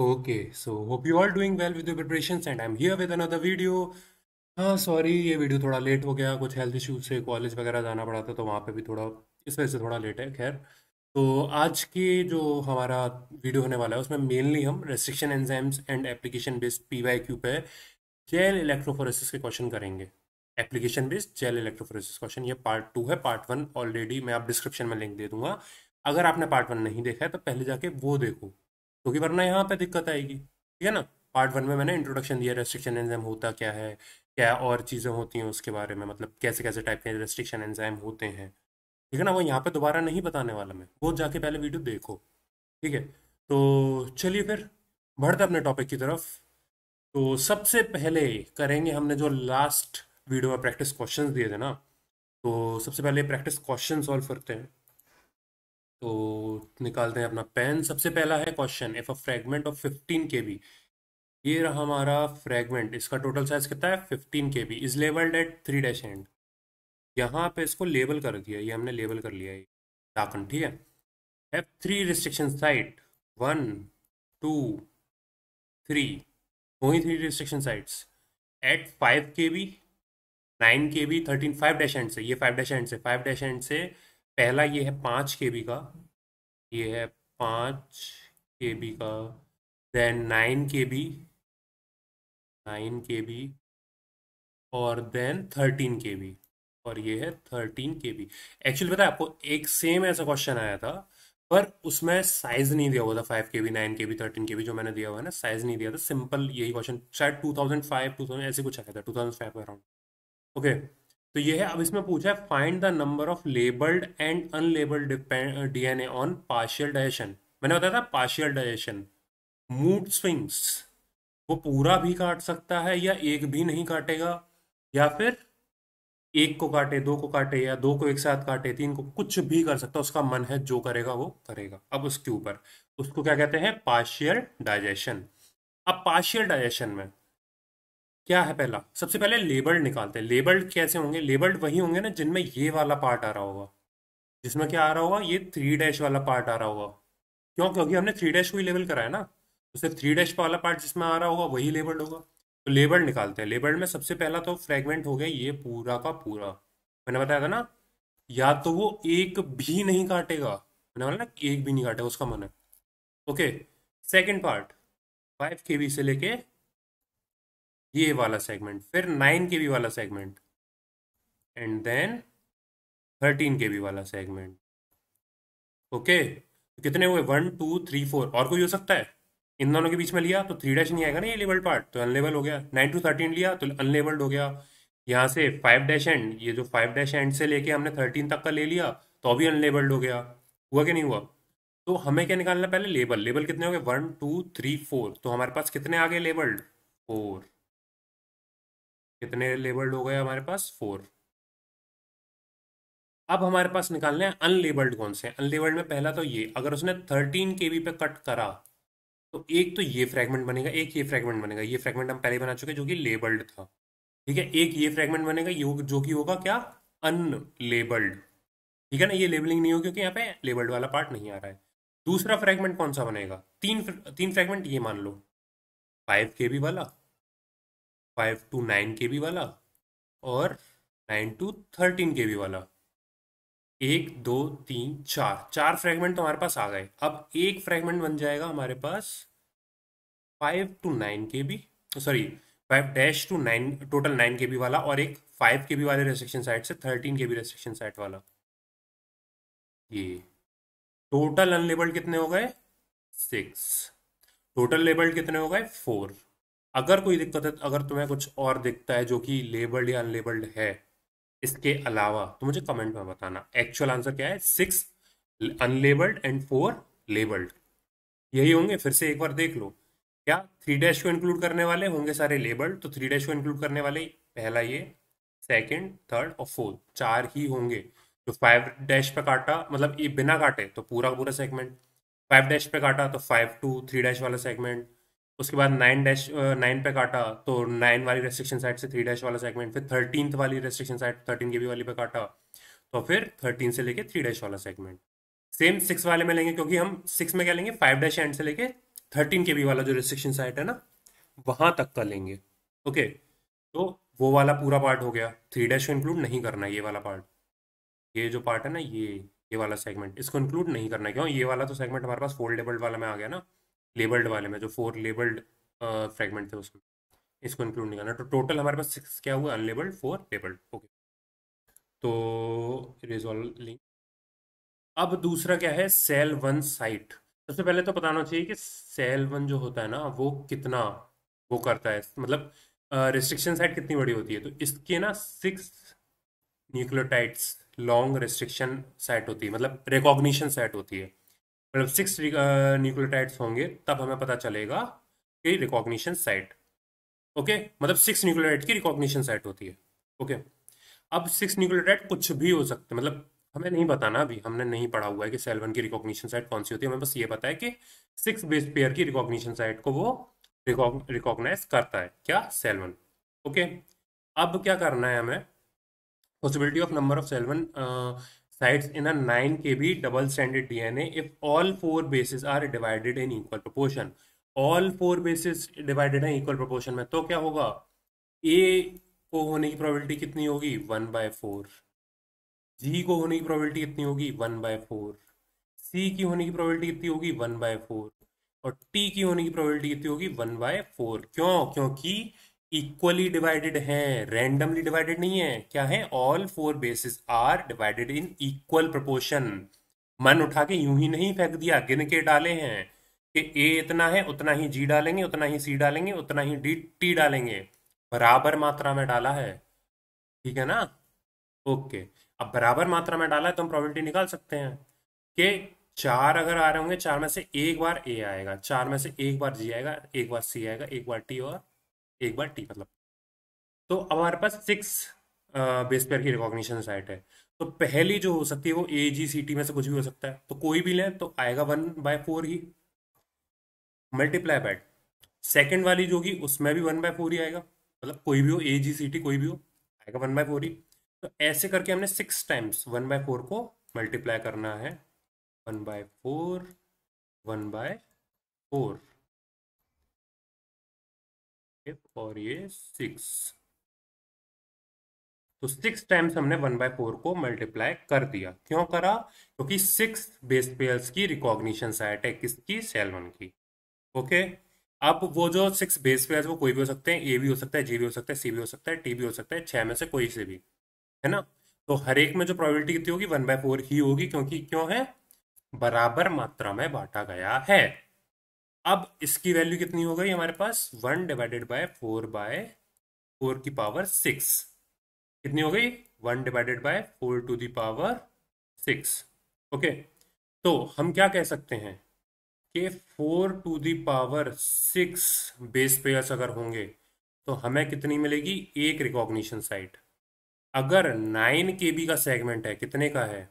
Okay so hope you are doing well with preparation and I am here with another video हाँ sorry ये video थोड़ा late हो गया कुछ health issues से कॉलेज वगैरह जाना पड़ा था तो वहाँ पे भी थोड़ा इस वजह से थोड़ा लेट है खैर तो आज के जो हमारा वीडियो होने वाला है उसमें मेनली हम restriction enzymes and application based P Y Q पे जेल इलेक्ट्रोफोरेसिस के क्वेश्चन करेंगे application based gel electrophoresis question ये पार्ट टू है पार्ट वन ऑलरेडी मैं आप डिस्क्रिप्शन में लिंक दे दूंगा अगर आपने पार्ट वन नहीं देखा है तो पहले जाके वो देखो क्योंकि वरना यहाँ पे दिक्कत आएगी ठीक है ना पार्ट वन में मैंने इंट्रोडक्शन दिया रेस्ट्रिक्शन एंजाइम होता क्या है क्या और चीज़ें होती हैं उसके बारे में मतलब कैसे कैसे टाइप के रेस्ट्रिक्शन एंजाइम होते हैं ठीक है ना वो यहाँ पे दोबारा नहीं बताने वाला मैं वो जाके पहले वीडियो देखो ठीक है तो चलिए फिर बढ़ते अपने टॉपिक की तरफ तो सबसे पहले करेंगे हमने जो लास्ट वीडियो में प्रैक्टिस क्वेश्चंस दिए थे ना तो सबसे पहले प्रैक्टिस क्वेश्चन सॉल्व करते हैं तो निकालते हैं अपना पेन सबसे पहला है question if a fragment of fifteen K B ये रहा हमारा फ्रेगमेंट इसका टोटल साइज कितना है fifteen K B is labelled at three dash end यहाँ पे इसको लेबल कर दिया ये हमने लेबल कर लिया है डाकन ठीक है F three restriction site one two three वही three restriction sites at five K B nine K B thirteen five dash end से ये फाइव डैश एंड से फाइव डैश एंड से पहला ये है पाँच के बी का ये है पाँच के बी का then nine K B nine K B और देन थर्टीन के बी और ये है थर्टीन के बी एक्चुअली पता है आपको एक सेम ऐसा क्वेश्चन आया था पर उसमें साइज नहीं दिया हुआ था five K B nine K B thirteen K B जो मैंने दिया हुआ है ना साइज नहीं दिया था सिंपल यही क्वेश्चन शायद two thousand five two thousand ऐसे कुछ आया था two thousand five around okay तो ये है अब इसमें पूछा है find the number of labelled and unlabelled DNA on partial digestion मैंने बताया था पार्शियल डाइजेशन मूड स्विंग्स वो पूरा भी काट सकता है या एक भी नहीं काटेगा या फिर एक को काटे दो को काटे या दो को एक साथ काटे तीन को कुछ भी कर सकता है उसका मन है जो करेगा वो करेगा अब उसके ऊपर उसको क्या कहते हैं पार्शियल डाइजेशन अब पार्शियल डाइजेशन में क्या है पहला सबसे पहले लेबल्ड निकालते हैं लेबल्ड कैसे होंगे लेबल्ड वही होंगे ना जिनमें ये वाला पार्ट आ रहा होगा जिसमें क्या आ रहा होगा ये थ्री डैश वाला पार्ट आ रहा होगा क्यों क्योंकि हमने थ्री डैश को ही लेबल कराया ना तो सिर्फ थ्री डैश वाला पार्ट जिसमें आ रहा होगा वही लेबल्ड होगा तो लेबल्ड निकालते हैं लेबल्ड में सबसे पहला तो फ्रेगमेंट हो गया ये पूरा का पूरा मैंने बताया था ना या तो वो एक भी नहीं काटेगा मैंने बोला ना एक भी नहीं काटेगा उसका मन है okay second part five K B से लेके ये वाला सेगमेंट फिर नाइन के बी वाला segment and then thirteen K B वाला सेगमेंट ओके okay. तो कितने हुए वन टू थ्री फोर और कोई हो सकता है इन दोनों के बीच में लिया तो थ्री डैश नहीं आएगा ना ये लेवल पार्ट तो अनलेबल हो गया नाइन टू थर्टीन लिया तो अनलेबल्ड हो गया यहाँ से फाइव डैश एंड ये जो फाइव डैश एंड से लेके हमने थर्टीन तक का ले लिया तो अभी अनलेबल्ड हो गया हुआ कि नहीं हुआ तो हमें क्या निकालना पहले लेबल लेबल कितने हो गए वन टू थ्री फोर तो हमारे पास कितने आ गए लेबल्ड फोर कितने लेबल्ड हो गए हमारे पास फोर अब हमारे पास निकालने हैं अनलेबल्ड कौन से अनलेबल्ड में पहला तो ये अगर उसने थर्टीन के पे कट करा तो एक तो ये फ्रेगमेंट बनेगा एक ये फ्रेगमेंट बनेगा ये फ्रेगमेंट हम पहले बना चुके जो कि लेबल्ड था ठीक है एक ये फ्रेगमेंट बनेगा जो कि होगा क्या अनलेबल्ड ठीक है ना ये लेबलिंग नहीं होगी क्योंकि यहाँ पे लेबल्ड वाला पार्ट नहीं आ रहा है दूसरा फ्रेगमेंट कौन सा बनेगा तीन तीन फ्रेगमेंट ये मान लो फाइव के बी वाला five to nine K B वाला और nine to thirteen K B वाला एक दो तीन चार चार फ्रेगमेंट तो हमारे पास आ गए अब एक फ्रेगमेंट बन जाएगा हमारे पास five to nine K B sorry five dash to nine total nine K B वाला और एक फाइव के बी वाले रेस्ट्रिक्शन साइट से thirteen K B restriction site वाला ये टोटल अनलेबल्ड कितने हो गए सिक्स टोटल लेबल्ड कितने हो गए फोर अगर कोई दिक्कत है तो अगर तुम्हें कुछ और दिखता है जो कि लेबल्ड या अनलेबल्ड है इसके अलावा तो मुझे कमेंट में बताना एक्चुअल आंसर क्या है six unlabelled and four labelled यही होंगे फिर से एक बार देख लो क्या थ्री डैश को इंक्लूड करने वाले होंगे सारे लेबल्ड तो थ्री डैश को इंक्लूड करने वाले पहला ये सेकेंड थर्ड और फोर्थ चार ही होंगे तो फाइव डैश पे काटा मतलब ये बिना काटे तो पूरा पूरा सेगमेंट फाइव डैश पे काटा तो फाइव टू थ्री डैश वाला सेगमेंट उसके बाद नाइन डैश नाइन पे काटा तो नाइन वाली रेस्ट्रिक्शन साइड से थ्री डैश वाला सेगमेंट फिर थर्टीन वाली रेस्ट्रिक्शन साइड थर्टीन के वाली पे काटा तो फिर थर्टीन से लेके थ्री डैश वाला सेगमेंट सेम सिक्स वाले में लेंगे क्योंकि हम सिक्स में क्या लेंगे फाइव डैश एंड से लेके थर्टीन के वाला जो रेस्ट्रिक्शन साइड है ना वहां तक का लेंगे ओके तो वो वाला पूरा पार्ट हो गया थ्री डैश को इंक्लूड नहीं करना ये वाला पार्ट ये जो पार्ट है ना ये ये वाला सेगमेंट इसको इंक्लूड नहीं करना क्यों ये वाला तो सेगमेंट हमारे पास फोल्डेबल वाला में आ गया ना लेबल्ड वाले में जो फोर लेबल्ड फ्रेगमेंट थे उसमें इसको इंक्लूड नहीं करना तो टोटल हमारे पास सिक्स क्या हुआ अनलेबल्ड फोर लेबल्ड ओके तो रिजॉल्विंग अब दूसरा क्या है सेल वन साइट सबसे पहले तो बताना चाहिए कि सेल वन जो होता है ना वो कितना वो करता है मतलब रेस्ट्रिक्शन साइट कितनी बड़ी होती है तो इसके ना six nucleotides long restriction site होती है मतलब रिकॉग्निशन साइट होती है मतलब सिक्स न्यूक्लियोटाइड्स uh, होंगे तब हमें पता चलेगा कि रिकॉग्निशन साइट ओके मतलब सिक्स न्यूक्लियोटाइड की रिकॉग्निशन साइट होती है ओके अब सिक्स न्यूक्लियोटाइड कुछ भी हो सकते हैं मतलब हमें नहीं बताना अभी हमने नहीं पढ़ा हुआ है कि सेल वन की रिकॉग्निशन साइट कौन सी होती है हमें बस ये पता है कि सिक्स बेस पेयर की रिकॉग्निशन साइट को वो रिकॉग्नाइज करता है क्या सेल वन ओके अब क्या करना है हमें possibility of number of Sal one sites in a 9 kb double stranded dna if all four bases are divided in equal proportion all four bases divided in equal proportion में तो क्या होगा a को होने की probability कितनी होगी one by four G को होने की probability कितनी होगी वन बाय फोर सी की होने की probability कितनी होगी वन बाय फोर और टी की होने की probability कितनी होगी वन बाय फोर क्यों क्योंकि इक्वली डिवाइडेड हैं रैंडमली डिवाइडेड नहीं है क्या है all four bases are divided in equal proportion मन उठा के यूं ही नहीं फेंक दिया गिन के डाले हैं कि ए इतना है उतना ही जी डालेंगे उतना ही सी डालेंगे उतना ही डी टी डालेंगे बराबर मात्रा में डाला है ठीक है ना ओके अब बराबर मात्रा में डाला है तो हम प्रॉबिलिटी निकाल सकते हैं कि चार अगर आ रहे होंगे चार में से एक बार ए आएगा चार में से एक बार जी आएगा एक बार सी आएगा एक बार टी और एक बार टी मतलब तो हमारे पास सिक्स बेस पेयर की रिकॉग्निशन साइट है तो पहली जो हो सकती है वो ए जी सी टी में से कुछ भी हो सकता है तो कोई भी लें तो आएगा वन बाय फोर ही मल्टीप्लाई बैट सेकेंड वाली जो होगी उसमें भी वन बाय फोर ही आएगा मतलब कोई भी हो ए जी सी टी कोई भी हो आएगा वन बाय फोर ही तो ऐसे करके हमने six times one by four को मल्टीप्लाई करना है one by four one by four और ये सिक्स तो सिक्स टाइम्स हमने वन बाय फोर को मल्टीप्लाई कर दिया क्यों करा क्योंकि सिक्स बेस पेयर्स की रिकॉग्निशन साइट है किसकी सेल वन की ओके अब वो जो सिक्स बेस पेयर्स वो कोई भी हो सकते हैं ए भी हो सकता है जी भी हो सकता है सी भी हो सकता है टी भी हो सकता है छह में से कोई से भी है ना तो हर एक में जो प्रॉबिलिटी कितनी होगी वन बाय फोर ही होगी क्योंकि क्यों है बराबर मात्रा में बांटा गया है अब इसकी वैल्यू कितनी हो गई हमारे पास one divided by four by four की पावर सिक्स कितनी हो गई one divided by four to the power six okay तो हम क्या कह सकते हैं कि four to the power six base pairs अगर होंगे तो हमें कितनी मिलेगी एक रिकॉग्निशन साइट अगर नाइन के बी का सेगमेंट है कितने का है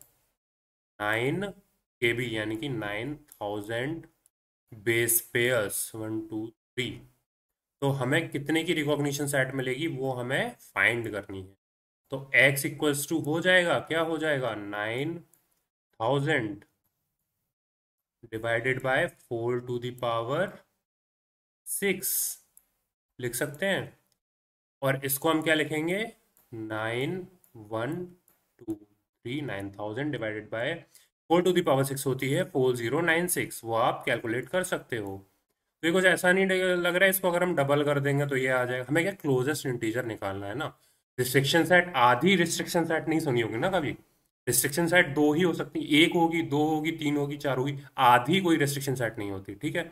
नाइन के बी यानी कि nine thousand base pairs one two three तो हमें कितने की रिकॉग्निशन सेट मिलेगी वो हमें फाइंड करनी है तो एक्स इक्वल्स टू हो जाएगा क्या हो जाएगा nine thousand divided by four to the power six लिख सकते हैं और इसको हम क्या लिखेंगे nine one two three nine thousand divided by four to the power six होती है फोर जीरो नाइन सिक्स वो आप कैलकुलेट कर सकते हो तो ये कुछ ऐसा नहीं लग रहा है इसको अगर हम डबल कर देंगे तो ये आ जाएगा हमें क्या क्लोजेस्ट इंटीजर निकालना है ना रिस्ट्रिक्शन सेट आधी रिस्ट्रिक्शन सेट नहीं सुनी होगी ना कभी रिस्ट्रिक्शन सेट दो ही हो सकती है एक होगी दो होगी तीन होगी चार होगी आधी कोई रिस्ट्रिक्शन सेट नहीं होती ठीक है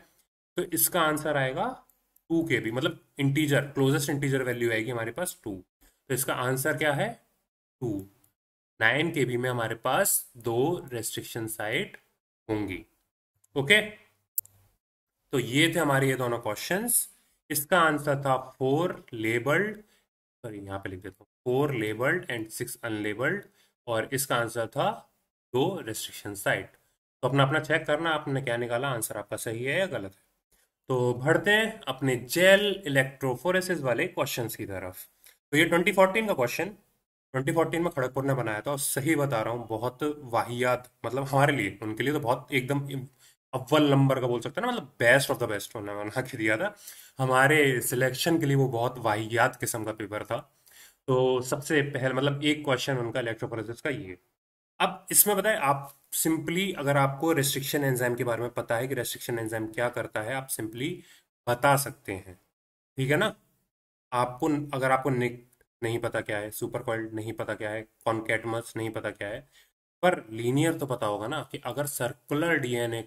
तो इसका आंसर आएगा टू के भी मतलब इंटीजर क्लोजेस्ट इंटीजर वैल्यू आएगी हमारे पास टू तो इसका आंसर क्या है टू नाइन के में हमारे पास दो रेस्ट्रिक्शन साइट होंगी ओके तो ये थे हमारे ये दोनों क्वेश्चंस इसका आंसर था फोर लेबल्ड सॉरी यहाँ पे लिख देता हूँ four labelled and six unlabelled और इसका आंसर था दो रेस्ट्रिक्शन साइट तो अपना अपना चेक करना आपने क्या निकाला आंसर आपका सही है या गलत है तो बढ़ते हैं अपने जेल इलेक्ट्रोफोरेसिस वाले क्वेश्चन की तरफ तो ये 2014 का क्वेश्चन 2014 में खड़गपुर ने बनाया था और सही बता रहा हूँ बहुत वाहियात मतलब हमारे लिए उनके लिए तो बहुत एकदम अव्वल नंबर का बोल सकते हैं ना मतलब बेस्ट ऑफ द बेस्ट उन्होंने बना के दिया था हमारे सिलेक्शन के लिए वो बहुत वाहियात किस्म का पेपर था तो सबसे पहले मतलब एक क्वेश्चन उनका इलेक्ट्रोपोलिस का ये अब इसमें बताए आप सिंपली अगर आपको रेस्ट्रिक्शन एंजाइम के बारे में पता है कि रेस्ट्रिक्शन एंजाइम क्या करता है आप सिंपली बता सकते हैं ठीक है ना आपको अगर आपको नहीं पता क्या है सुपर कॉइल नहीं पता क्या है कॉन्केटमस नहीं पता क्या है पर लीनियर तो पता होगा ना कि अगर सर्कुलर डीएनए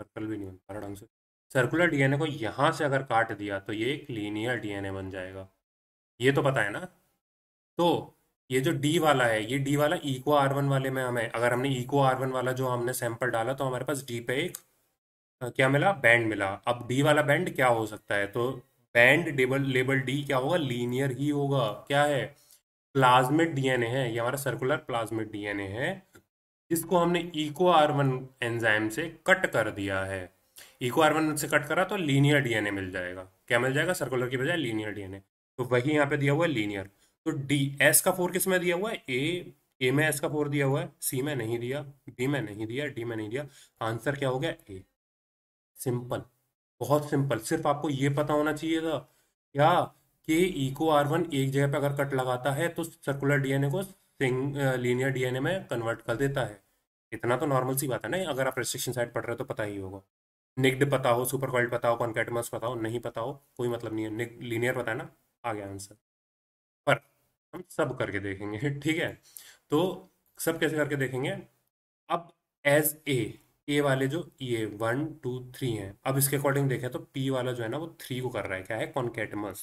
सर्कल भी नहीं हर ढंग से सर्कुलर डीएनए को यहाँ से अगर काट दिया तो ये एक लीनियर डीएनए बन जाएगा ये तो पता है ना तो ये जो डी वाला है ये डी वाला इको आर वन वाले में हमें अगर हमने इको आर वन वाला जो हमने सैंपल डाला तो हमारे पास डी पे एक क्या मिला बैंड मिला अब डी वाला बैंड क्या हो सकता है तो बैंड डेबल लेबल डी क्या होगा लीनियर ही होगा क्या है प्लाज्मिक डीएनए है ये हमारा सर्कुलर प्लाज्मिक डीएनए है जिसको हमने इको आर वन एंजाइम से कट कर दिया है इको आर वन से कट करा तो लीनियर डीएनए मिल जाएगा क्या मिल जाएगा सर्कुलर की बजाय लीनियर डीएनए तो वही यहाँ पे दिया हुआ है लीनियर तो डी एस का फोर किस में दिया हुआ है ए ए में एस का फोर दिया हुआ है सी में नहीं दिया बी में नहीं दिया डी में नहीं दिया आंसर क्या हो गया ए सिंपल बहुत सिंपल सिर्फ आपको ये पता होना चाहिए था क्या कि इको आर वन एक जगह पे अगर कट लगाता है तो सर्कुलर डीएनए को सिंग लीनियर डीएनए में कन्वर्ट कर देता है इतना तो नॉर्मल सी बात है ना अगर आप रेस्ट्रिक्शन साइड पढ़ रहे हो तो पता ही होगा निग्ड पता हो सुपर क्वाइल्ड पता हो कॉन्केटमस पता हो नहीं पता हो कोई मतलब नहीं है लीनियर पता है ना आ गया आंसर पर हम सब करके देखेंगे ठीक है तो सब कैसे करके देखेंगे अब एज ए ए वाले जो ये वन टू थ्री हैं अब इसके अकॉर्डिंग देखें तो पी वाला जो है ना वो थ्री को कर रहा है क्या है कॉन्केटमस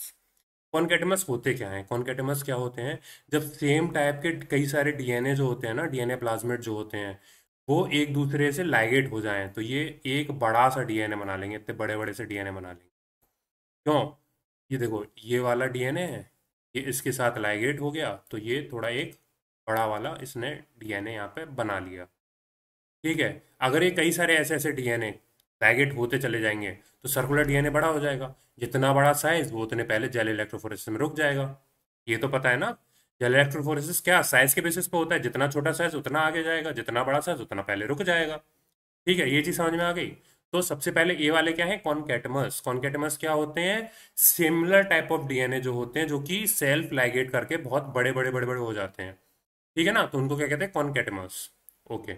कॉन्केटमस होते क्या है कॉन्केटमस क्या होते हैं जब सेम टाइप के कई सारे डीएनए जो होते हैं ना डीएनए प्लाज्मेट जो होते हैं वो एक दूसरे से लाइगेट हो जाए तो ये एक बड़ा सा डीएनए बना लेंगे इतने बड़े बड़े से डीएनए बना लेंगे क्यों ये देखो ये वाला डीएनए है ये इसके साथ लाइगेट हो गया तो ये थोड़ा एक बड़ा वाला इसने डीएनए यहाँ पे बना लिया ठीक है अगर ये कई सारे ऐसे ऐसे डीएनए बैगेट होते चले जाएंगे तो सर्कुलर डीएनए बड़ा हो जाएगा जितना बड़ा साइज वो उतने पहले जेल इलेक्ट्रोफोरेसिस में रुक जाएगा ये तो पता है ना जेल इलेक्ट्रोफोरेसिस क्या साइज के बेसिस पे होता है जितना छोटा साइज उतना आगे जाएगा जितना बड़ा साइज उतना पहले रुक जाएगा ठीक है ये चीज समझ में आ गई तो सबसे पहले ये वाले क्या है कॉनकेटमस कॉनकेटमस क्या होते हैं सिमिलर टाइप ऑफ डीएनए जो होते हैं जो कि सेल्फ लाइगेट करके बहुत बड़े बड़े बड़े बड़े हो जाते हैं ठीक है ना तो उनको क्या कहते हैं कॉनकेटमस ओके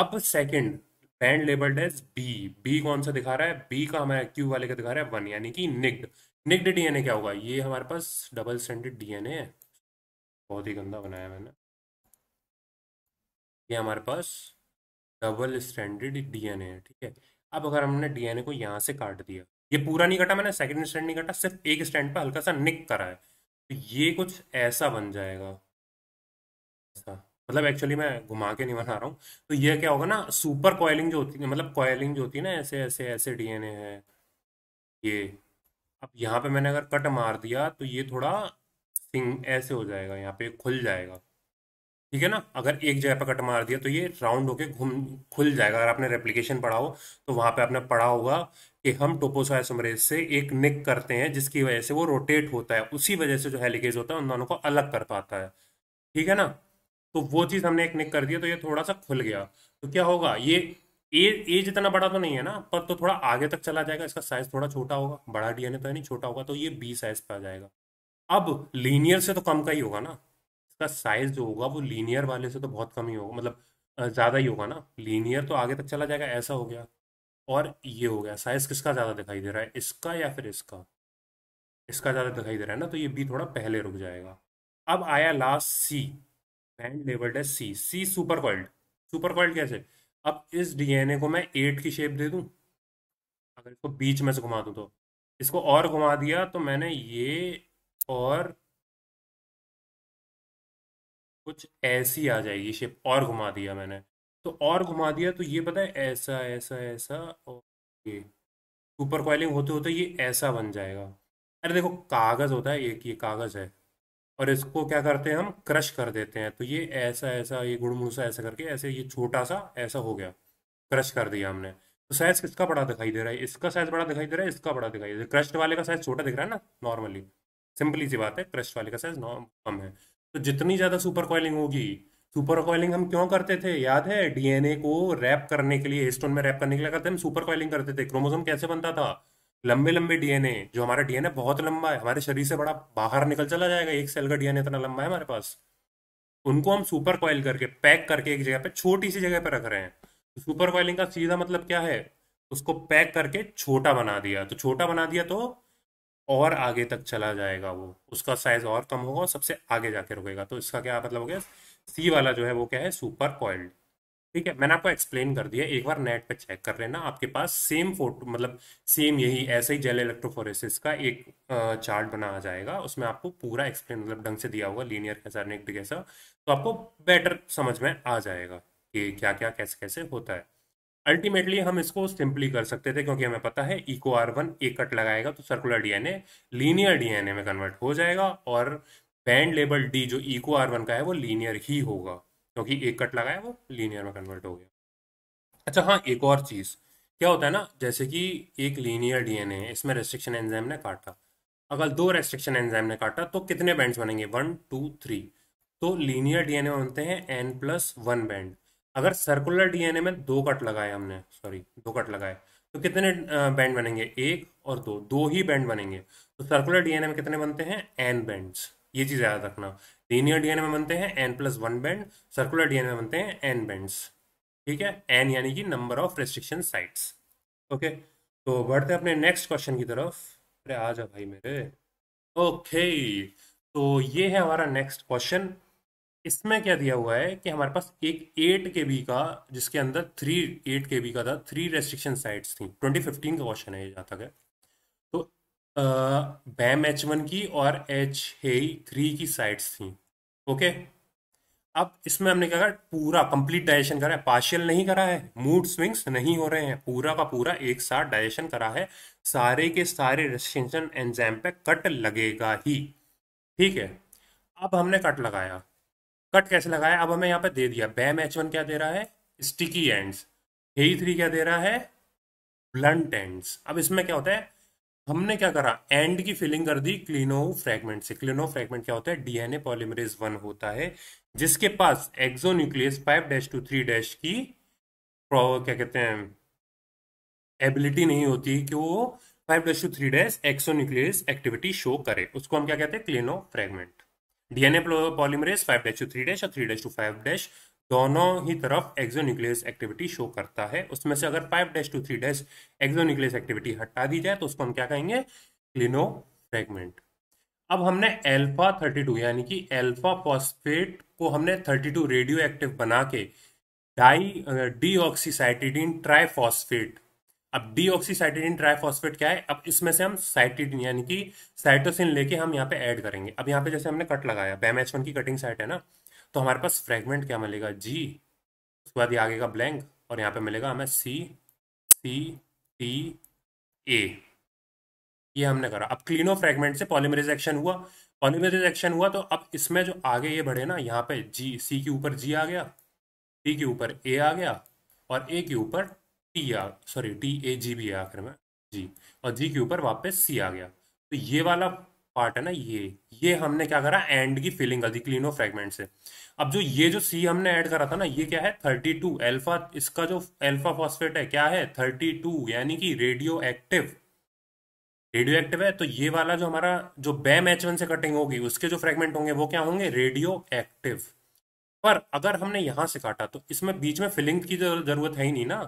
अब second band labelled as B B कौन सा दिखा रहा है बी का हमारा क्यू वाले का दिखा रहा है वन यानी कि निग्ड निग्ड डीएनए क्या होगा ये हमारे पास डबल स्टैंडर्ड डीएनए है बहुत ही गंदा बनाया मैंने ये हमारे पास डबल स्टैंडर्ड डीएनए है ठीक है अब अगर हमने डीएनए को यहाँ से काट दिया ये पूरा नहीं कटा मैंने सेकंड स्टैंड नहीं कटा सिर्फ एक स्टैंड पर हल्का सा निक करा है तो ये कुछ ऐसा बन जाएगा ऐसा मतलब एक्चुअली मैं घुमा के नहीं बना रहा हूँ तो ये क्या होगा ना सुपर कॉयलिंग जो होती है मतलब कॉयलिंग जो होती है ना ऐसे ऐसे ऐसे डीएनए है ये अब यहाँ पे मैंने अगर कट मार दिया तो ये थोड़ा सिंग ऐसे हो जाएगा यहाँ पे खुल जाएगा ठीक है ना अगर एक जगह पर कट मार दिया तो ये राउंड होके घूम खुल जाएगा अगर आपने रेप्लीकेशन पढ़ा हो तो वहाँ पे आपने पढ़ा होगा कि हम टोपोसोयासोमरेज से एक निक करते हैं जिसकी वजह से वो रोटेट होता है उसी वजह से जो हेलिकेज होता है उन दोनों को अलग कर पाता है ठीक है ना तो वो चीज़ हमने एक निक कर दिया तो ये थोड़ा सा खुल गया तो क्या होगा ये ए ए जितना बड़ा तो नहीं है ना पर तो थोड़ा आगे तक चला जाएगा इसका साइज थोड़ा छोटा होगा बड़ा डीएनए तो है नहीं छोटा होगा तो ये बी साइज पे आ जाएगा अब लीनियर से तो कम का ही होगा ना इसका साइज जो होगा वो लीनियर वाले से तो बहुत कम ही होगा मतलब ज़्यादा ही होगा ना लीनियर तो आगे तक चला जाएगा ऐसा हो गया और ये हो गया साइज किसका ज़्यादा दिखाई दे रहा है इसका या फिर इसका इसका ज़्यादा दिखाई दे रहा है ना तो ये बी थोड़ा पहले रुक जाएगा अब आया लास्ट सी एंड लेबल्ड है C C super coiled super coiled कैसे अब इस डीएनए को मैं एट की शेप दे दूं अगर इसको बीच में से घुमा दूं तो इसको और घुमा दिया तो मैंने ये और कुछ ऐसी आ जाएगी शेप और घुमा दिया मैंने तो और घुमा दिया तो ये पता है ऐसा ऐसा ऐसा और ये सुपर कॉइलिंग होते होते ये ऐसा बन जाएगा अरे देखो कागज़ होता है एक ये कागज़ है और इसको क्या करते हैं हम क्रश कर देते हैं तो ये ऐसा ऐसा ये गुड़मुड़ ऐसा करके ऐसे ये छोटा सा ऐसा हो गया क्रश कर दिया हमने तो साइज किसका बड़ा दिखाई दे रहा है इसका साइज बड़ा दिखाई दे रहा है इसका बड़ा दिखाई दे रहा है क्रश्ड वाले का साइज छोटा दिख रहा है ना नॉर्मली सिंपली सी बात है क्रश्ड वाले का साइज कम है तो जितनी ज़्यादा सुपर कॉइलिंग होगी सुपर कॉइलिंग हम क्यों करते थे याद है डीएनए को रैप करने के लिए हिस्टोन में रैप करने के लिए करते हम सुपर कॉइलिंग करते थे क्रोमोसोम कैसे बनता था लंबे लंबे डीएनए जो हमारा डीएनए बहुत लंबा है हमारे शरीर से बड़ा बाहर निकल चला जाएगा एक सेल का डीएनए इतना लंबा है हमारे पास उनको हम सुपर कॉइल करके पैक करके एक जगह पे छोटी सी जगह पे रख रहे हैं तो सुपर कॉइलिंग का सीधा मतलब क्या है उसको पैक करके छोटा बना दिया तो छोटा बना दिया तो और आगे तक चला जाएगा वो उसका साइज और कम होगा सबसे आगे जाके रुकेगा तो इसका क्या मतलब हो गया सी वाला जो है वो क्या है सुपर कॉइल्ड ठीक है मैंने आपको एक्सप्लेन कर दिया एक बार नेट पे चेक कर लेना आपके पास सेम फोटो मतलब सेम यही ऐसे ही जेल इलेक्ट्रोफोरेसिस का एक चार्ट बना आ जाएगा उसमें आपको पूरा एक्सप्लेन मतलब ढंग से दिया होगा लीनियर कैसा नेक्ड कैसा तो आपको बेटर समझ में आ जाएगा कि क्या क्या कैसे कैसे होता है अल्टीमेटली हम इसको सिंपली कर सकते थे क्योंकि हमें पता है इको आर वन एक कट लगाएगा तो सर्कुलर डीएनए लीनियर डीएनए में कन्वर्ट हो जाएगा और बैंड लेबल डी जो इको आर वन का है वो लीनियर ही होगा क्योंकि एक कट लगाया वो लीनियर में कन्वर्ट हो गया अच्छा हाँ एक और चीज़ क्या होता है ना जैसे कि एक लीनियर डीएनए इसमें रेस्ट्रिक्शन एंजाइम ने काटा अगर दो रेस्ट्रिक्शन एंजाइम ने काटा तो कितने बैंड्स बनेंगे वन टू थ्री तो लीनियर डीएनए में बनते हैं एन प्लस वन बैंड अगर सर्कुलर डीएनए में दो कट लगाए हमने सॉरी दो कट लगाए तो कितने बैंड बनेंगे एक और दो दो ही बैंड बनेंगे तो सर्कुलर डीएनए में कितने बनते हैं एन बैंड ये चीज़ याद रखना लीनियर डीएनए में बनते हैं N plus one band circular DNA में बनते हैं एन बैंड्स ठीक है एन यानी कि number of restriction sites okay तो बढ़ते अपने नेक्स्ट क्वेश्चन की तरफ अरे आ जा भाई मेरे ओके तो ये है हमारा नेक्स्ट क्वेश्चन इसमें क्या दिया हुआ है कि हमारे पास एक एट के बी का जिसके अंदर थ्री एट के बी का था थ्री रेस्ट्रिक्शन साइट्स थी ट्वेंटी फिफ्टीन का क्वेश्चन है ये जहाँ तक है तो बैम एच वन की और एच ए थ्री की साइट्स थी ओके अब इसमें हमने क्या कहा पूरा कंप्लीट डाइजेशन करा है पार्शियल नहीं करा है मूड स्विंग्स नहीं हो रहे हैं पूरा का पूरा एक साथ डाइजेशन करा है सारे के सारे रेस्टेंशन एंजाइम पे कट लगेगा ही ठीक है अब हमने कट लगाया कट कैसे लगाया अब हमें यहाँ पे दे दिया बैम एच वन क्या दे रहा है स्टिकी एंड्स ही थ्री क्या दे रहा है ब्लंट एंड्स अब इसमें क्या होता है हमने क्या करा एंड की फिलिंग कर दी क्लिनो फ्रेगमेंट से क्लिनो फ्रेगमेंट क्या होता है डीएनए पॉलीमरेज वन होता है जिसके पास exonuclease five dash two three dash की क्या कहते हैं एबिलिटी नहीं होती कि वो five dash two three dash exonuclease activity show करे उसको हम क्या कहते हैं Klenow fragment DNA polymerase five dash two three dash और three dash two five dash दोनों ही तरफ एक्सोन्यूक्लियस एक्टिविटी शो करता है उसमें से अगर five dash two three dash exonuclease activity हटा दी जाए तो उसको हम क्या कहेंगे क्लिनो फ्रेगमेंट अब हमने एल्फा थर्टी टू यानी कि एल्फा फॉस्फेट को हमने थर्टी टू रेडियो एक्टिव बना के डाई डी डीऑक्सीसाइटिडीन ट्राइफॉस्फेट अब डी डीऑक्सीसाइटिडीन ट्राइफॉस्फेट क्या है अब इसमें से हम साइटिडीन यानी कि साइटोसिन लेके हम यहाँ पे ऐड करेंगे अब यहाँ पे जैसे हमने कट लगाया बैम की कटिंग साइट है ना तो हमारे पास फ्रेगमेंट क्या मिलेगा जी उसके बाद ये आगे का ब्लैंक और यहाँ पे मिलेगा हमें सी सी टी ए ये हमने करा अब क्लीनो फ्रेगमेंट से पॉलीमरेज एक्शन हुआ पॉलीमरेज एक्शन हुआ तो अब इसमें जो आगे ये बढ़े ना यहाँ पे जी सी के ऊपर जी आ गया टी के ऊपर ए आ गया और ए के ऊपर टी आ सॉरी टी ए जी भी है आखिर में जी और जी के ऊपर वापस सी आ गया तो ये वाला पार्ट है ना ये ये हमने क्या करा एंड की फिलिंग कर दी क्लीनो फ्रेगमेंट से अब जो ये जो सी हमने ऐड करा था ना ये क्या है 32 अल्फा इसका जो अल्फा फॉस्फेट है क्या है 32 यानी कि रेडियो एक्टिव रेडियो एक्टिव है तो ये वाला जो हमारा जो बैम एच वन से कटिंग होगी उसके जो फ्रेगमेंट होंगे वो क्या होंगे रेडियो एक्टिव पर अगर हमने यहाँ से काटा तो इसमें बीच में फिलिंग की जरूरत है ही नहीं ना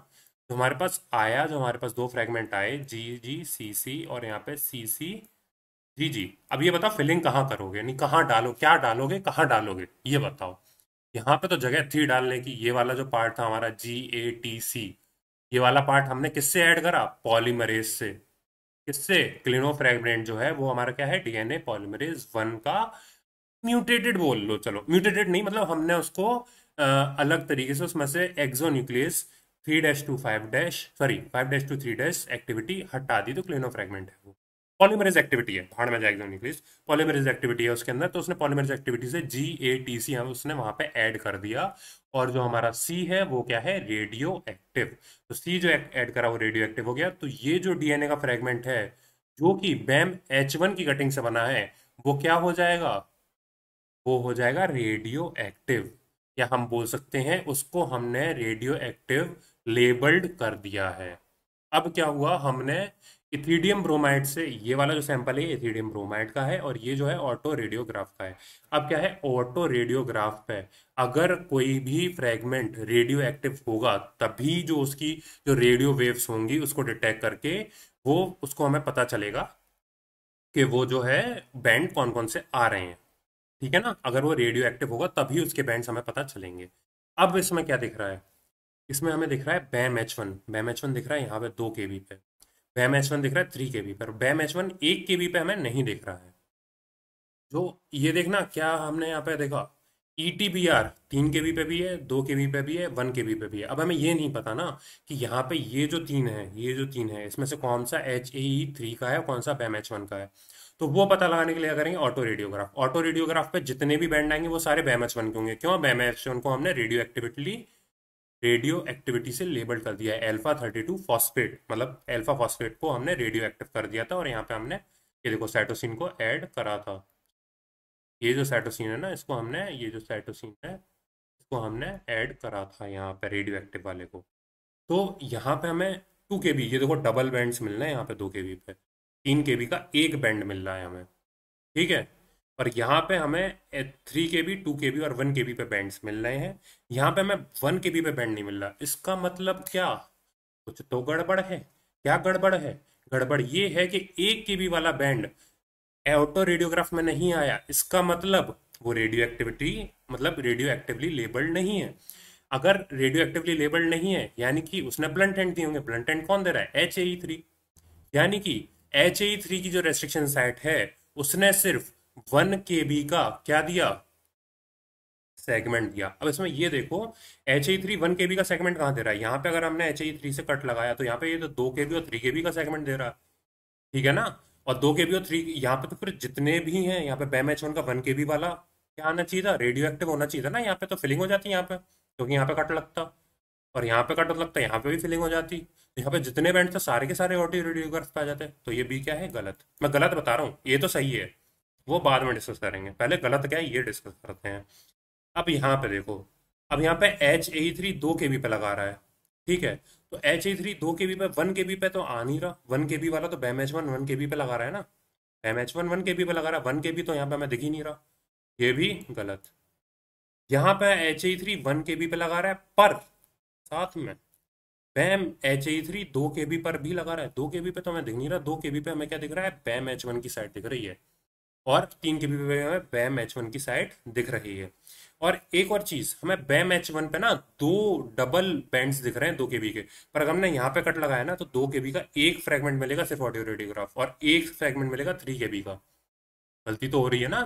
जो हमारे पास आया जो हमारे पास दो फ्रेगमेंट आए जी जी सी सी और यहाँ पे सी सी जी जी अब ये बताओ फिलिंग कहाँ करोगे यानी कहाँ डालो क्या डालोगे कहाँ डालोगे ये बताओ यहाँ पे तो जगह थी डालने की ये वाला जो पार्ट था हमारा जी ए टी सी ये वाला पार्ट हमने किससे ऐड करा पॉलीमरेज से किससे क्लिनो फ्रेगमेंट जो है वो हमारा क्या है डीएनए पॉलीमरेज वन का म्यूटेटेड बोल लो चलो म्यूटेटेड नहीं मतलब हमने उसको आ, अलग तरीके से उसमें से exonuclease three dash two five dash sorry five dash two three dash activity हटा दी तो क्लिनो फ्रेगमेंट है वो पॉलीमरेज एक्टिविटी है हार्ड में जाएगा इंग्लिश पॉलीमरेज एक्टिविटी है उसके अंदर तो उसने पॉलीमरेज एक्टिविटी से जी ए टी सी हम उसने वहां पे ऐड कर दिया और जो हमारा सी है वो क्या है रेडियो एक्टिव तो सी जो ऐड करा वो रेडियो एक्टिव हो गया तो ये जो डीएनए का फ्रेगमेंट है जो कि बैम एच वन की कटिंग से बना है वो क्या हो जाएगा वो हो जाएगा रेडियो एक्टिव या हम बोल सकते हैं उसको हमने रेडियो एक्टिव लेबल्ड कर दिया है अब क्या हुआ हमने इथीडियम ब्रोमाइड से ये वाला जो सैंपल है इथीडियम ब्रोमाइड का है और ये जो है ऑटो रेडियोग्राफ का है अब क्या है ऑटो रेडियोग्राफ पे अगर कोई भी फ्रेगमेंट रेडियो एक्टिव होगा तभी जो उसकी जो रेडियो वेव्स होंगी उसको डिटेक्ट करके वो उसको हमें पता चलेगा कि वो जो है बैंड कौन कौन से आ रहे हैं ठीक है ना अगर वो रेडियो एक्टिव होगा तभी उसके बैंड हमें पता चलेंगे अब इसमें क्या दिख रहा है इसमें हमें दिख रहा है Bam H one Bam H one दिख रहा है यहाँ पे दो के बी पे बैम एच वन दिख रहा है थ्री के बी पर बैम एच वन एक के बी पे हमें नहीं दिख रहा है जो तो ये देखना क्या हमने यहाँ पे देखा ई टी बी आर तीन के बी पे भी है दो के बी पे भी है वन के बी पे भी है अब हमें ये नहीं पता ना कि यहाँ पे ये जो तीन है ये जो तीन है इसमें से कौन सा एच ए थ्री का है कौन सा बैम एच वन का है तो वो पता लगाने के लिए करेंगे ऑटो रेडियोग्राफ ऑटो रेडियोग्राफ पे जितने भी बैंड आएंगे वो सारे बैम एच वन के होंगे क्यों बैम एच वन को हमने रेडियो एक्टिविटली रेडियो एक्टिविटी से लेबल कर दिया है एल्फा थर्टी टू फॉस्फेट मतलब एल्फा फॉस्फेट को हमने रेडियो एक्टिव कर दिया था और यहाँ पे हमने ये देखो साइटोसिन को ऐड करा था ये जो साइटोसिन है ना इसको हमने ये जो साइटोसिन है इसको हमने ऐड करा था यहाँ पे रेडियो एक्टिव वाले को तो यहाँ पे हमें टू के बी ये देखो डबल बैंड मिल रहे हैं यहाँ पे दो के बी पे तीन के बी का एक बैंड मिल रहा है हमें ठीक है पर यहाँ पे हमें three K B two K B और वन के बी पे बैंड्स मिल रहे हैं यहाँ पे हमें वन के बी पे बैंड नहीं मिल रहा इसका मतलब क्या कुछ तो गड़बड़ है क्या गड़बड़ है गड़बड़ ये है कि एक के बी वाला बैंड ऑटो रेडियोग्राफ में नहीं आया इसका मतलब वो रेडियो एक्टिविटी मतलब रेडियो एक्टिवली लेबल्ड नहीं है अगर रेडियो एक्टिवली लेबल्ड नहीं है यानी कि उसने ब्लंट एंड दिए होंगे ब्लंट एंड कौन दे रहा है एच ए थ्री यानी कि एच ए थ्री की जो रेस्ट्रिक्शन साइट है उसने सिर्फ वन के बी का क्या दिया सेगमेंट दिया अब इसमें ये देखो H E three one K B का सेगमेंट कहाँ दे रहा है यहाँ पे अगर हमने एच ई थ्री से कट लगाया तो यहाँ पे ये तो दो के बी और थ्री के बी का सेगमेंट दे रहा है ठीक है ना और दो के बी और थ्री यहाँ पे तो फिर जितने भी हैं यहाँ पे बैम एच वन का वन के बी वाला क्या आना चाहिए था रेडियो एक्टिव होना चाहिए था ना यहाँ पे तो फिलिंग हो जाती है यहाँ पे क्योंकि तो यहाँ पे कट लगता और यहाँ पे कट लगता मतलब तो यहाँ पे भी फिलिंग हो जाती तो यहाँ पे जितने बैंड थे सारे के सारे ऑडियो रेडियोग्राफ पे आ जाते तो ये बी क्या है गलत मैं गलत बता रहा हूँ ये तो सही है वो बाद में डिस्कस करेंगे पहले गलत क्या है ये डिस्कस करते हैं अब यहाँ पे देखो अब यहाँ पे एच ए थ्री दो के बी पे लगा रहा है ठीक है तो एच ए थ्री दो के बी पे वन के बी पे तो आ नहीं रहा वन के बी वाला तो Bam H one one K B पे लगा रहा है ना Bam H one one K B पे लगा रहा है वन के बी तो यहाँ पे हमें दिख ही नहीं रहा ये भी गलत यहाँ पे H A three one K B पे लगा रहा है पर साथ में बैम एच ए थ्री दो के बी पर भी लगा रहा है दो के बी पे तो हमें दिख नहीं रहा दो के बी पे हमें क्या दिख रहा है बैम एच वन की साइड दिख रही है और तीन के बीच में बैम एच वन की साइड दिख रही है और एक और चीज हमें बैम एच वन पे ना दो डबल बैंड्स दिख रहे हैं दो के बी के पर अगर हमने यहाँ पे कट लगाया ना तो दो के बी का एक फ्रेगमेंट मिलेगा सिर्फ ऑडियो रेडियोग्राफ और एक फ्रेगमेंट मिलेगा थ्री के बी का गलती तो हो रही है ना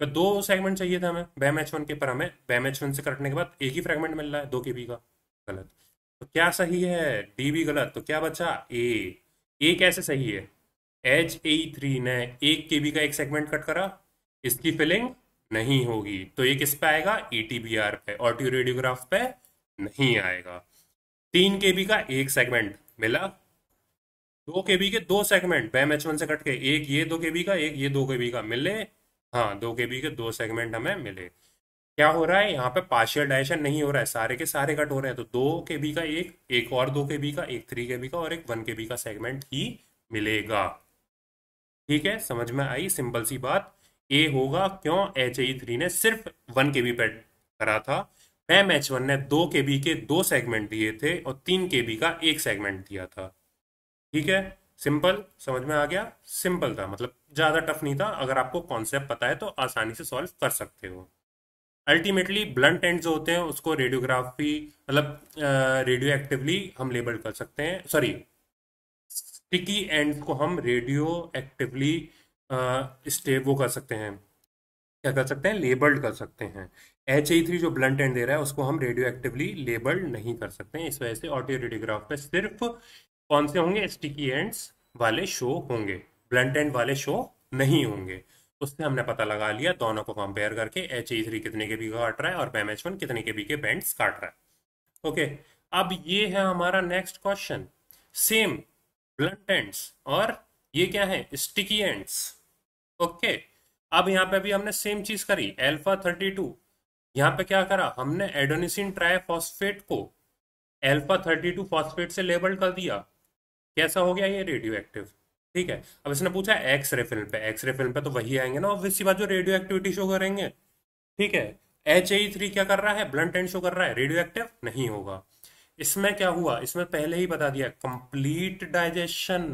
पर दो सेगमेंट चाहिए था हमें बैम एच वन के पर हमें बैम एच वन से कटने के बाद एक ही फ्रेगमेंट मिल रहा है दो के बी का गलत तो क्या सही है डी भी गलत तो क्या बचा ए ए कैसे सही है एच ए थ्री ने एक के बी का एक सेगमेंट कट करा इसकी फिलिंग नहीं होगी तो ये किस पे आएगा ए टी बी आर पे ऑटो रेडियोग्राफ पे नहीं आएगा तीन के बी का एक सेगमेंट मिला दो के बी के दो सेगमेंट बैम एच वन से कट के एक ये दो के बी का एक ये दो के बी का मिले हाँ दो के बी के दो सेगमेंट हमें मिले क्या हो रहा है यहाँ पे पार्शियल डायशन नहीं हो रहा है सारे के सारे कट हो रहे हैं तो दो के बी का एक एक और दो के बी का एक थ्री के बी का और एक वन के बी का सेगमेंट ही मिलेगा ठीक है समझ में आई सिंपल सी बात ए होगा क्यों एच ई थ्री ने सिर्फ वन के बी पे करा था एम एच वन ने दो के बी के दो सेगमेंट दिए थे और तीन के बी का एक सेगमेंट दिया था ठीक है सिंपल समझ में आ गया सिंपल था मतलब ज़्यादा टफ नहीं था अगर आपको कॉन्सेप्ट पता है तो आसानी से सॉल्व कर सकते हो अल्टीमेटली ब्लंट एंड जो होते हैं उसको रेडियोग्राफी मतलब रेडियो एक्टिवली हम लेबल कर सकते हैं सॉरी टिकी एंड को हम रेडियो एक्टिवली स्टे वो कर सकते हैं क्या कर सकते हैं लेबल्ड कर सकते हैं एच ई थ्री जो ब्लंट एंड दे रहा है उसको हम रेडियो एक्टिवली लेबल्ड नहीं कर सकते हैं इस वजह से ऑडियो रेडियोग्राफ पे सिर्फ कौन से होंगे स्टिकी एंड्स वाले शो होंगे ब्लंट एंड वाले शो नहीं होंगे उससे हमने पता लगा लिया दोनों को कंपेयर करके एच ई थ्री कितने के बी काट रहा है और एम एच वन कितने के बी के बैंड काट रहा है ओके अब ये है हमारा next question same blunt ends और ये क्या है स्टिकी एंड्स ओके अब यहाँ पे भी हमने सेम चीज करी एल्फा थर्टी टू यहाँ पे क्या करा हमने एडोनिसिन ट्राइफॉस्फेट को एल्फा थर्टी टू फॉस्फेट से लेबल कर दिया कैसा हो गया ये रेडियो एक्टिव ठीक है अब इसने पूछा एक्स रे फिल्म पे एक्स रे फिल्म पे तो वही आएंगे ना ऑब्वियसली बात जो रेडियो एक्टिविटी शो करेंगे ठीक है एच ए थ्री क्या कर रहा है ब्लंट एंड शो कर रहा है रेडियो एक्टिव नहीं होगा इसमें क्या हुआ इसमें पहले ही बता दिया कंप्लीट डाइजेशन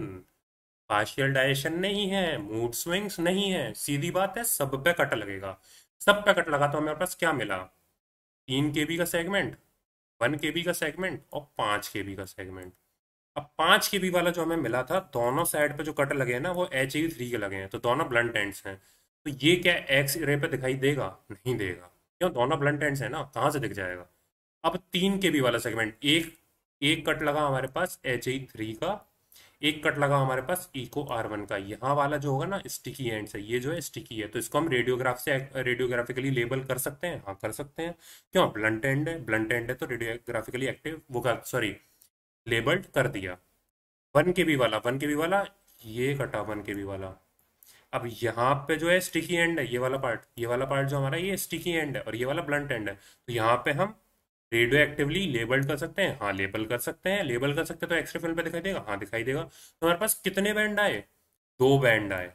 पार्शियल डाइजेशन नहीं है मूड स्विंग्स नहीं है सीधी बात है सब पे कट लगेगा सब पे कट लगा तो हमारे पास क्या मिला तीन के बी का सेगमेंट वन के बी का सेगमेंट और पांच के बी का सेगमेंट अब पांच के बी वाला जो हमें मिला था दोनों साइड पे जो कट लगे हैं ना वो एच ई थ्री के लगे हैं तो दोनों ब्लंट एंड्स हैं तो ये क्या एक्स रे पे दिखाई देगा नहीं देगा क्यों दोनों ब्लंट एंड्स हैं ना कहाँ से दिख जाएगा अब तीन के बी वाला सेगमेंट एक एक कट लगा हमारे पास एच ई थ्री का एक कट लगा हमारे पास इको आर वन का यहाँ वाला जो होगा ना स्टिकी एंड से ये जो है स्टिकी है तो इसको हम रेडियोग्राफ से रेडियोग्राफिकली लेबल कर सकते हैं हाँ कर सकते हैं क्यों ब्लंट एंड है ब्लंट एंड है तो रेडियोग्राफिकली एक्टिव वो का सॉरी लेबल्ड कर दिया वन के बी वाला वन के बी वाला ये कटा वन के बी वाला अब यहाँ पे जो है स्टिकी एंड है ये वाला पार्ट ये वाला पार्ट जो हमारा ये स्टिकी एंड है और ये वाला ब्लंट एंड है तो यहाँ पे हम रेडियो एक्टिवली लेबल्ड कर सकते हैं हाँ लेबल कर सकते हैं लेबल कर सकते हैं तो एक्सरे फिल्म पे दिखाई देगा हाँ दिखाई देगा तो हमारे पास कितने बैंड आए दो बैंड आए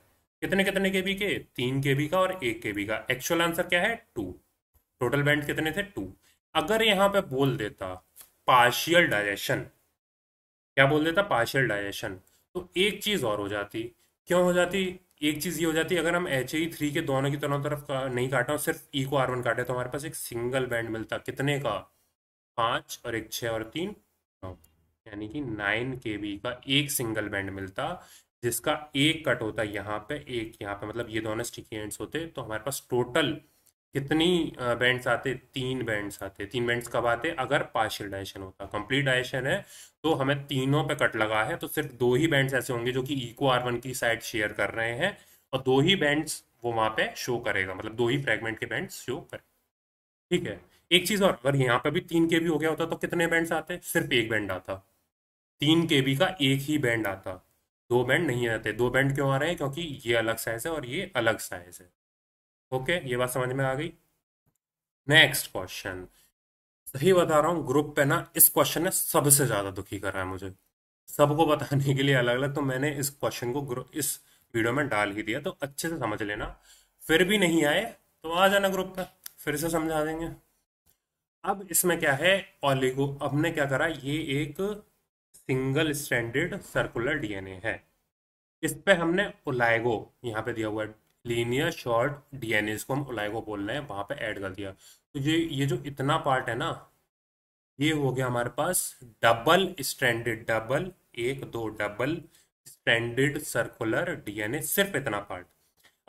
कितने कितने के बी के तीन के बी का और एक के बी का एक्चुअल आंसर क्या है टू टोटल बैंड कितने थे टू अगर यहाँ पे बोल देता पार्शियल डायजेशन क्या बोल देता पार्शियल डायजेशन तो एक चीज और हो जाती क्यों हो जाती एक चीज ये हो जाती है अगर हम एच ई थ्री के दोनों की दोनों तरफ का नहीं काटा सिर्फ ई e को आर वन काटे तो हमारे पास एक सिंगल बैंड मिलता कितने का पाँच और एक छः और तीन नौ यानी कि नाइन के बी का एक सिंगल बैंड मिलता जिसका एक कट होता यहाँ पे एक यहाँ पे मतलब ये दोनों स्टिकी एंड्स होते तो हमारे पास टोटल कितनी बैंड्स आते तीन बैंड्स आते तीन बैंड्स कब आते अगर पार्शियल डाइशन होता कंप्लीट डाइशन है तो हमें तीनों पे कट लगा है तो सिर्फ दो ही बैंड्स ऐसे होंगे जो कि इको आर वन की साइड शेयर कर रहे हैं और दो ही बैंड्स वो वहाँ पे शो करेगा मतलब दो ही फ्रेगमेंट के बैंड्स शो करेगा ठीक है एक चीज और अगर यहाँ पे भी तीन के बी हो गया होता तो कितने बैंड आते सिर्फ एक बैंड आता तीन के बी का एक ही बैंड आता दो बैंड नहीं आते दो बैंड क्यों आ रहे हैं क्योंकि ये अलग साइज है और ये अलग साइज है ओके ये बात समझ में आ गई नेक्स्ट क्वेश्चन सही बता रहा हूँ ग्रुप पे ना इस क्वेश्चन ने सबसे ज्यादा दुखी करा है मुझे सबको बताने के लिए अलग अलग तो मैंने इस क्वेश्चन को इस वीडियो में डाल ही दिया तो अच्छे से समझ लेना फिर भी नहीं आए तो आ जाना ग्रुप पे फिर से समझा देंगे अब इसमें क्या है ऑलिगो हमने क्या करा ये एक सिंगल स्टैंडर्ड सर्कुलर डीएनए है इस पे हमने ओलाइगो यहाँ पे दिया हुआ है लीनियर शॉर्ट डीएनए इसको हम ओलाइगो बोल रहे हैं वहाँ पे ऐड कर दिया तो ये ये जो इतना पार्ट है ना ये हो गया हमारे पास डबल स्टैंडर्ड डबल एक दो डबल स्टैंडर्ड सर्कुलर डीएनए सिर्फ इतना पार्ट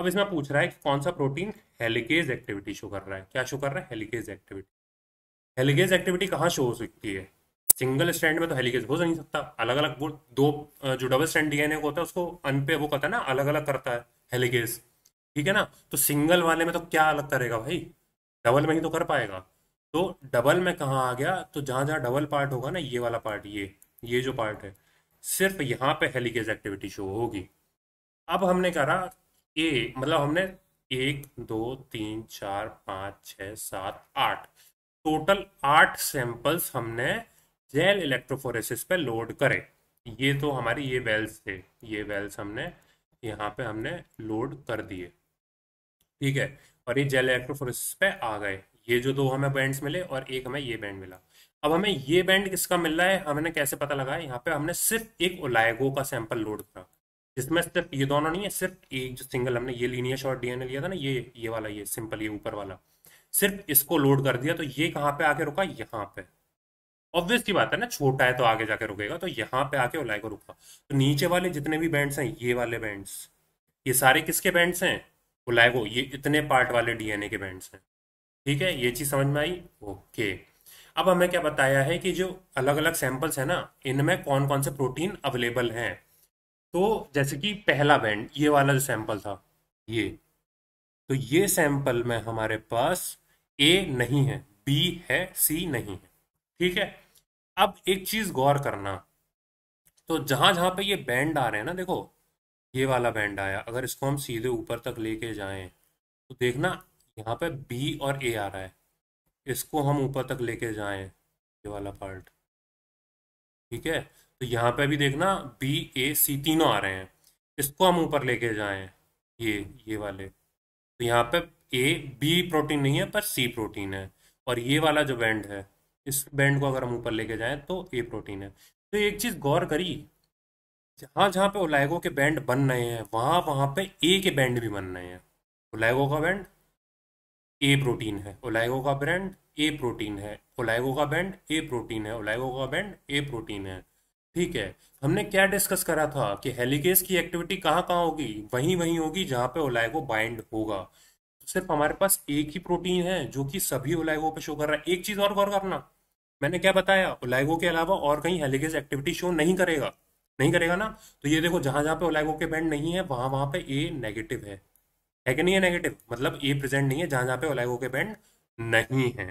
अब इसमें पूछ रहा है कि कौन सा प्रोटीन हेलिकेज एक्टिविटी शो कर रहा है क्या शो कर रहा है हेलिकेज एक्टिविटी हेलीगेज एक्टिविटी कहाँ शो हो सकती है सिंगल स्टैंड में तो हेलीगेज हो नहीं सकता अलग अलग वो दो जो डबल स्टैंड डीएनए होता है उसको अन पे वो कहता है ना अलग अलग करता है हेलीगेज ठीक है ना तो सिंगल वाले में तो क्या अलग करेगा भाई डबल में ही तो कर पाएगा तो डबल में कहाँ आ गया तो जहां जहां डबल पार्ट होगा ना ये वाला पार्ट ये ये जो पार्ट है सिर्फ यहाँ पे हेलीगेज एक्टिविटी शो होगी अब हमने करा ए मतलब हमने एक दो तीन चार पाँच छ सात आठ टोटल आठ सैंपल्स हमने जेल इलेक्ट्रोफोरेसिस पे लोड करे ये तो हमारी ये वेल्स थे ये वेल्स हमने यहाँ पे हमने लोड कर दिए ठीक है और ये जेल इलेक्ट्रोफोरेसिस पे आ गए ये जो दो हमें बैंड्स मिले और एक हमें ये बैंड मिला अब हमें ये बैंड किसका मिल रहा है हमने कैसे पता लगा यहाँ पे हमने सिर्फ एक ओलाइगो का सैंपल लोड करा जिसमें सिर्फ ये दोनों नहीं है सिर्फ एक जो सिंगल हमने ये लीनियर शॉर्ट डीएनए लिया था ना ये ये वाला ये सिंपल ये ऊपर वाला सिर्फ इसको लोड कर दिया तो ये कहाँ पे आके रुका यहाँ पे ऑब्वियस की बात है ना छोटा है तो आगे जाके रुकेगा तो यहां पे आके ओलाइको रुका तो नीचे वाले जितने भी बैंड्स हैं ये वाले बैंड्स ये सारे किसके बैंड्स हैं ओलाइगो ये इतने पार्ट वाले डीएनए के बैंड्स हैं ठीक है ये चीज समझ में आई ओके अब हमें क्या बताया है कि जो अलग अलग सैंपल्स है ना इनमें कौन कौन से प्रोटीन अवेलेबल हैं तो जैसे कि पहला बैंड ये वाला जो सैंपल था ये तो ये सैंपल में हमारे पास ए नहीं है बी है सी नहीं है ठीक है अब एक चीज गौर करना तो जहां जहां पे ये बैंड आ रहे हैं ना देखो ये वाला बैंड आया अगर इसको हम सीधे ऊपर तक लेके जाएं तो देखना यहाँ पे बी और ए आ रहा है इसको हम ऊपर तक लेके जाएं ये वाला पार्ट ठीक है तो यहाँ पे भी देखना बी ए सी तीनों आ रहे हैं इसको हम ऊपर लेके जाएं ये ये वाले तो यहाँ पे ये बी प्रोटीन नहीं है पर सी प्रोटीन है और ये वाला जो बैंड है इस बैंड को अगर हम ऊपर लेके जाएं तो ए प्रोटीन है तो एक चीज़ गौर करी जहां जहां पे ओलाइगो के बैंड बन रहे हैं वहां वहां पे ए के बैंड भी बन रहे हैं ओलाइगो का बैंड ए प्रोटीन है ओलाइगो का बैंड ए प्रोटीन है ओलाइगो का बैंड ए प्रोटीन है ओलाइगो का बैंड ए प्रोटीन है ठीक है हमने क्या डिस्कस करा था कि हेलीकेस की एक्टिविटी कहाँ कहाँ होगी वहीं वहीं होगी जहां पे ओलाइगो बाइंड होगा सिर्फ हमारे पास एक ही प्रोटीन है जो कि सभी ओलाइगो पे शो कर रहा है एक चीज और गौर करना मैंने क्या बताया ओलाइगो के अलावा और कहीं हेलिगेज एक्टिविटी शो नहीं करेगा नहीं करेगा ना तो ये देखो जहां जहां पे ओलाइगो के बैंड नहीं है वहां वहां पे ए नेगेटिव है है कि नहीं है नेगेटिव मतलब ए प्रेजेंट नहीं है जहां जहां पे ओलाइगो के बैंड नहीं है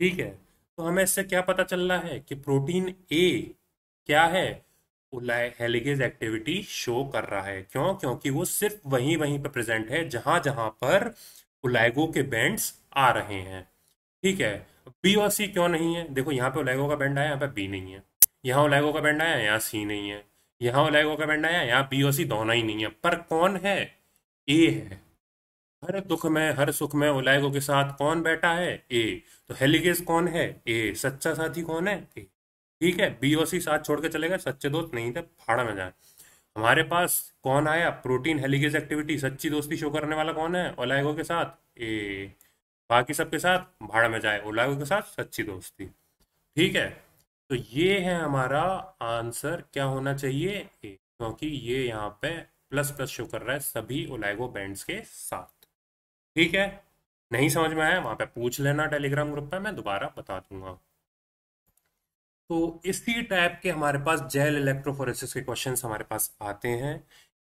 ठीक है तो हमें इससे क्या पता चल रहा है कि प्रोटीन ए क्या है हेलिगेज एक्टिविटी शो कर रहा है क्यों क्योंकि वो सिर्फ वहीं वहीं पर प्रेजेंट है जहां जहां पर उलाइगो के बैंड्स आ रहे हैं ठीक है बी और सी क्यों नहीं है देखो यहाँ पे उलाइगो का बैंड आया यहाँ पे बी नहीं है यहाँ उलाइगो का बैंड आया यहाँ सी नहीं है यहाँ उलाइगो का बैंड आया यहाँ बी और सी दोनों ही नहीं है पर कौन है ए है हर दुख में हर सुख में उलाइगो के साथ कौन बैठा है ए तो हेलिगेज कौन है ए सच्चा साथी कौन है ए ठीक है बी और सी साथ छोड़ के चले गए सच्चे दोस्त नहीं थे फाड़ा में जाए हमारे पास कौन आया प्रोटीन हेलीगेज एक्टिविटी सच्ची दोस्ती शो करने वाला कौन है ओलाइगो के साथ ए बाकी सबके साथ भाड़ा में जाए ओलाइगो के साथ सच्ची दोस्ती ठीक है तो ये है हमारा आंसर क्या होना चाहिए ए क्योंकि ये यहाँ पे प्लस प्लस शो कर रहा है सभी ओलाइगो बैंड्स के साथ ठीक है नहीं समझ में आया वहाँ पे पूछ लेना टेलीग्राम ग्रुप पे मैं दोबारा बता दूंगा तो इसी टाइप के हमारे पास जेल इलेक्ट्रोफोरेसिस के क्वेश्चन हमारे पास आते हैं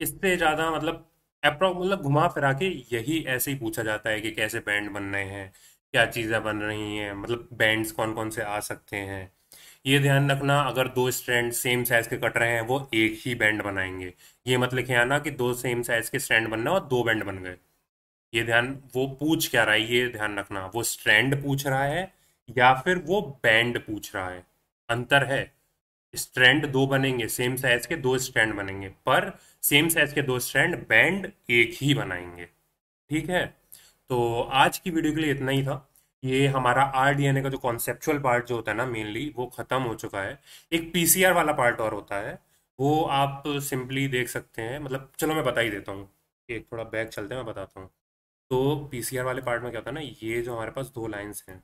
इससे ज़्यादा मतलब अप्रॉक्स मतलब घुमा फिरा के यही ऐसे ही पूछा जाता है कि कैसे बैंड बन रहे हैं क्या चीज़ें बन रही हैं मतलब बैंड्स कौन कौन से आ सकते हैं ये ध्यान रखना अगर दो स्टैंड सेम साइज के कट रहे हैं वो एक ही बैंड बनाएंगे ये मत लिखे आना कि दो सेम साइज के स्टैंड बनना और दो बैंड बन गए ये ध्यान वो पूछ क्या रहा है ये ध्यान रखना वो स्टैंड पूछ रहा है या फिर वो बैंड पूछ रहा है अंतर है स्ट्रैंड दो बनेंगे सेम साइज के दो स्ट्रैंड बनेंगे पर सेम साइज के दो स्ट्रैंड बैंड एक ही बनाएंगे ठीक है तो आज की वीडियो के लिए इतना ही था ये हमारा आर का जो कॉन्सेप्चुअल पार्ट जो होता है ना मेनली वो ख़त्म हो चुका है एक पीसीआर वाला पार्ट और होता है वो आप सिंपली देख सकते हैं मतलब चलो मैं बता ही देता हूँ एक थोड़ा बैक चलते हैं मैं बताता हूँ तो पीसीआर वाले पार्ट में क्या होता है ना ये जो हमारे पास दो लाइन्स हैं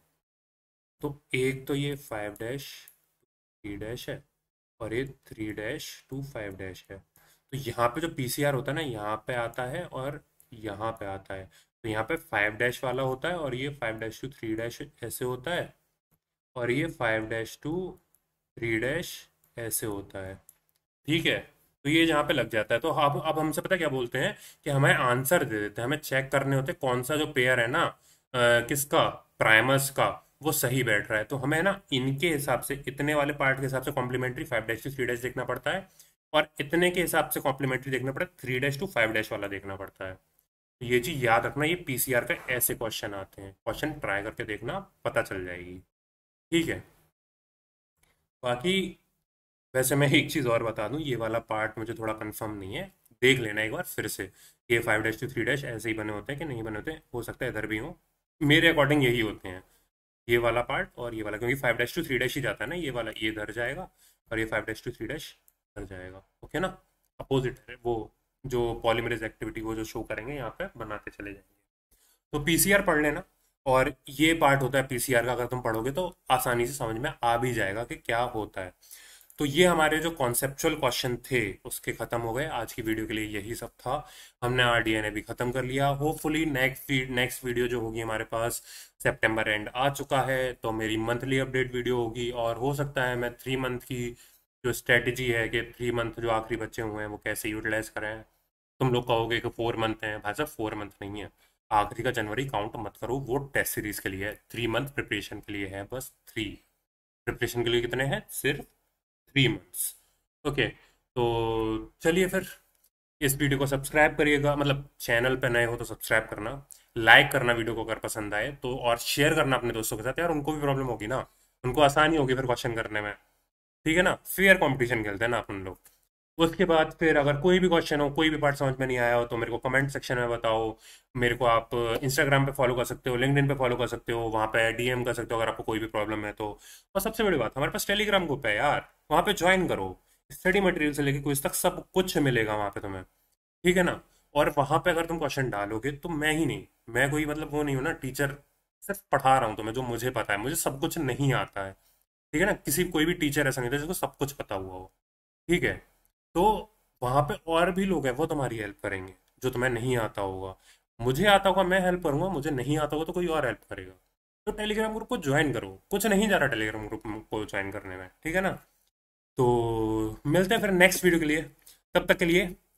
तो एक तो ये फाइव डैश थ्री डैश है और ये three dash two five dash है तो यहाँ पे जो पी होता है ना यहाँ पे आता है और यहाँ पे आता है तो यहाँ पे फाइव डैश वाला होता है और ये five dash two three dash ऐसे होता है और ये five dash two three dash ऐसे होता है ठीक है तो ये यहाँ पे लग जाता है तो अब अब हमसे पता क्या बोलते हैं कि हमें आंसर दे देते हैं हमें चेक करने होते हैं कौन सा जो पेयर है ना आ, किसका प्राइमस का वो सही बैठ रहा है तो हमें ना इनके हिसाब से इतने वाले पार्ट के हिसाब से complementary five dash two three dash देखना पड़ता है और इतने के हिसाब से कॉम्प्लीमेंट्री देखना पड़ता है three dash two five dash वाला देखना पड़ता है तो ये चीज़ याद रखना ये पी का ऐसे क्वेश्चन आते हैं क्वेश्चन ट्राई करके देखना पता चल जाएगी ठीक है बाकी वैसे मैं एक चीज़ और बता दूं ये वाला पार्ट मुझे थोड़ा कंफर्म नहीं है देख लेना एक बार फिर से ये five dash two three dash ऐसे ही बने होते हैं कि नहीं बने होते हो सकता है इधर भी हो मेरे अकॉर्डिंग यही होते हैं ये वाला पार्ट और ये वाला क्योंकि five dash two three dash ही जाता है ना ये वाला ये इधर जाएगा और ये five dash two three dash इधर जाएगा ओके ना अपोजिट है वो जो पॉलीमरेज एक्टिविटी को जो शो करेंगे यहाँ पे बनाते चले जाएंगे तो पीसीआर पढ़ लेना और ये पार्ट होता है पीसीआर का अगर तुम पढ़ोगे तो आसानी से समझ में आ भी जाएगा कि क्या होता है तो ये हमारे जो कॉन्सेप्चुअल क्वेश्चन थे उसके खत्म हो गए आज की वीडियो के लिए यही सब था हमने आर डी एन ए भी खत्म कर लिया होपफुली नेक्स्ट नेक्स्ट वीडियो जो होगी हमारे पास सेप्टेम्बर एंड आ चुका है तो मेरी मंथली अपडेट वीडियो होगी और हो सकता है मैं थ्री मंथ की जो स्ट्रेटजी है कि थ्री मंथ जो आखिरी बच्चे हुए हैं वो कैसे यूटिलाइज करें तुम लोग कहोगे कि फोर मंथ हैं भाई साहब फोर मंथ नहीं है आखिरी का जनवरी काउंट मत करो वो टेस्ट सीरीज के लिए है थ्री मंथ प्रिपरेशन के लिए है बस थ्री प्रिपरेशन के लिए कितने हैं सिर्फ थ्री मंथ्स ओके तो चलिए फिर इस वीडियो को सब्सक्राइब करिएगा मतलब चैनल पर नए हो तो सब्सक्राइब करना लाइक करना वीडियो को अगर पसंद आए तो और शेयर करना अपने दोस्तों के साथ यार उनको भी प्रॉब्लम होगी ना उनको आसानी होगी फिर क्वेश्चन करने में ठीक है ना फेयर कॉम्पिटिशन खेलते हैं ना अपन लोग उसके बाद फिर अगर कोई भी क्वेश्चन हो कोई भी पार्ट समझ में नहीं आया हो तो मेरे को कमेंट सेक्शन में बताओ मेरे को आप इंस्टाग्राम पे फॉलो कर सकते हो लिंकडिन पे फॉलो कर सकते हो वहाँ पे डीएम कर सकते हो अगर आपको कोई भी प्रॉब्लम है तो और सबसे बड़ी बात हमारे पास टेलीग्राम ग्रुप है यार वहाँ पे ज्वाइन करो स्टडी मटेरियल से लेके कुछ तक सब कुछ मिलेगा वहाँ पे तुम्हें ठीक है ना और वहाँ पे अगर तुम क्वेश्चन डालोगे तो मैं ही नहीं मैं कोई मतलब वो नहीं हूँ ना टीचर सिर्फ पढ़ा रहा हूँ तुम्हें जो मुझे पता है मुझे सब कुछ नहीं आता है ठीक है ना किसी कोई भी टीचर ऐसा नहीं था जिसको सब कुछ पता हुआ हो ठीक है तो वहाँ पे और भी लोग हैं वो तुम्हारी हेल्प करेंगे जो तुम्हें नहीं आता होगा मुझे आता होगा मैं हेल्प करूंगा मुझे नहीं आता होगा तो कोई और हेल्प करेगा तो टेलीग्राम ग्रुप को ज्वाइन करो कुछ नहीं जा रहा टेलीग्राम ग्रुप को ज्वाइन करने में ठीक है ना तो मिलते हैं फिर नेक्स्ट वीडियो के लिए तब तक के लिए